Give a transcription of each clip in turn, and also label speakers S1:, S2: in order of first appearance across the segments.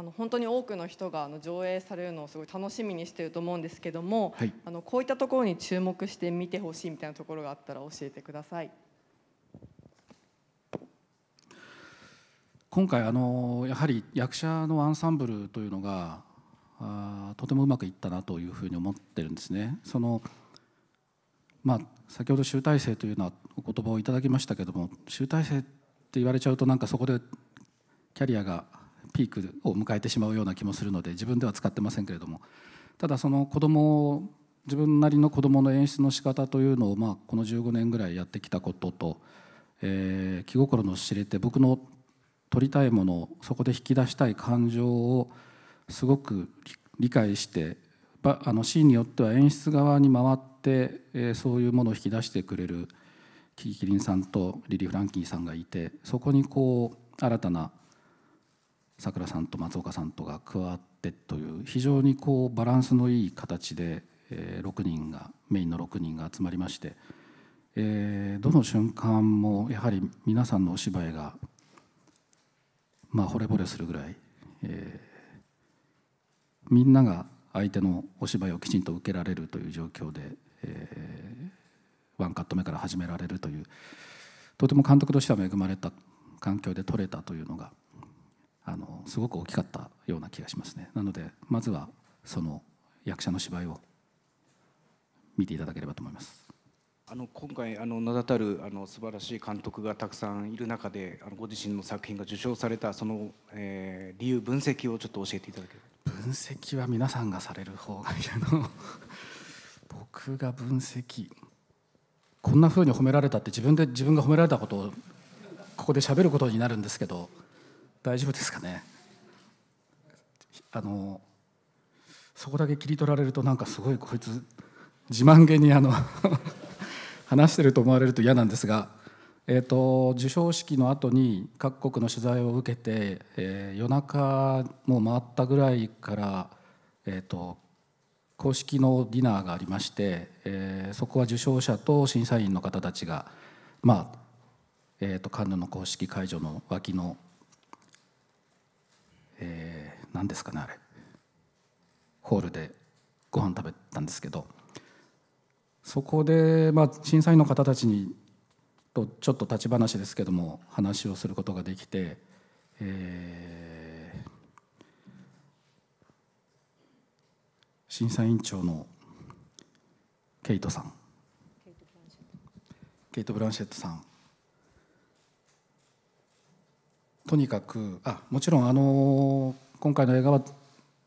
S1: あの本当に多くの人があの上映されるのをすごい楽しみにしてると思うんですけども、はい、あのこういったところに注目して見てほしいみたいなところがあったら教えてください。今回あのやはり役者のアンサンブルというのがあとてもうまくいったなというふうに思ってるんですね。そのまあ、先ほど集大成というのはお言葉をいただきましたけども集大成って言われちゃうとなんかそこでキャリアがピークを迎えてしまうような気もするので自分では使ってませんけれどもただその子供を自分なりの子供の演出の仕方というのを、まあ、この15年ぐらいやってきたことと、えー、気心の知れて僕の撮りたいものそこで引き出したい感情をすごく理解してあのシーンによっては演出側に回って、えー、そういうものを引き出してくれるキキキリンさんとリリー・フランキーさんがいてそこにこう新たなさくらさんと松岡さんとが加わってという非常にこうバランスのいい形で、え6人がメインの6人が集まりまして、えどの瞬間もやはり皆さんのお芝居がまあ惚れ惚れするぐらい、みんなが相手のお芝居をきちんと受けられるという状況で、えワンカット目から始められるというとても監督としては恵まれた環境で撮れたというのが。あのすごく大きかったような気がしますねなのでまずはその役者の芝居を見ていただければと思いますあの今回あの名だたるあの素晴らしい監督がたくさんいる中であのご自身の作品が受賞されたその、えー、理由分析をちょっと教えていただければ分析は皆さんがされる方がいいの 僕が分析こんなふうに褒められたって自分で自分が褒められたことをここで喋ることになるんですけど大丈夫ですかねあのそこだけ切り取られるとなんかすごいこいつ自慢げにあの 話してると思われると嫌なんですが、えーと、授賞式の後に各国の取材を受けて、えー、夜中もう回ったぐらいから、えーと、公式のディナーがありまして、えー、そこは受賞者と審査員の方たちがまあえーと、とカンヌの公式会場の脇のえー、何ですかねあれホールでご飯食べたんですけどそこで、まあ、審査員の方たちにとちょっと立ち話ですけども話をすることができて、えー、審査委員長のケイトさんケイト・ブランシェットさんとにかくあもちろんあの今回の映画は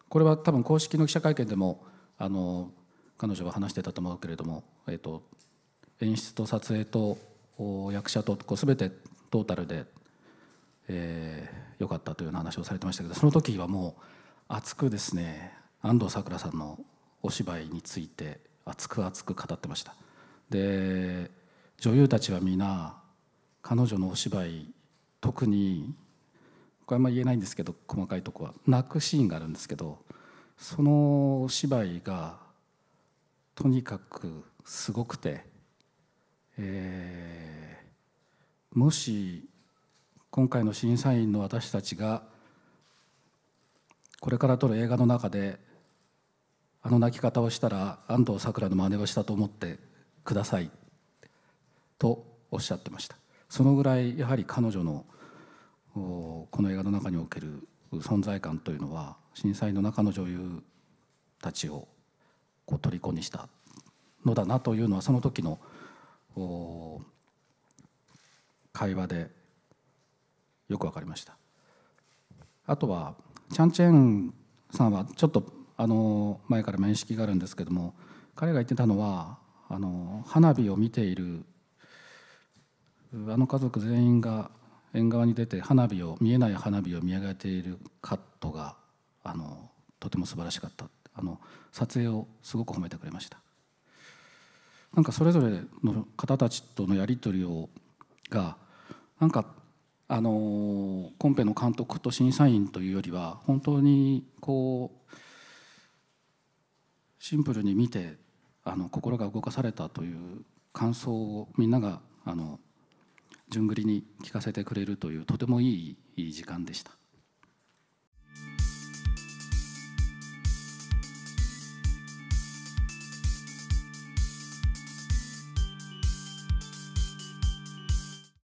S1: これは多分公式の記者会見でもあの彼女は話してたと思うけれども、えーと、演出と撮影と役者とこう全てトータルで良、えー、かったというような話をされてましたけどその時はもう熱くですね安藤サクラさんのお芝居について熱く熱く語ってましたで女優たちは皆彼女のお芝居特にこあんま言えないんですけど細かいとこは泣くシーンがあるんですけどそのお芝居がとにかくすごくて、えー、もし今回の審査員の私たちがこれから撮る映画の中であの泣き方をしたら安藤サクラの真似をしたと思ってくださいとおっしゃってましたそのぐらいやはり彼女の「この映画の中における存在感というのは震災の中の女優たちをこう虜にしたのだなというのはその時の会話でよく分かりました。あとはチャン・チェンさんはちょっとあの前から面識があるんですけども彼が言ってたのはあの花火を見ているあの家族全員が縁側に出て花火を見えない花火を見上げているカットがあのとても素晴らしかったあの撮影をすごく褒めてくれましたなんかそれぞれの方たちとのやり取りをがなんかあのコンペの監督と審査員というよりは本当にこうシンプルに見てあの心が動かされたという感想をみんながあの順繰りに聞かせてくれるというとてもいい時間でした。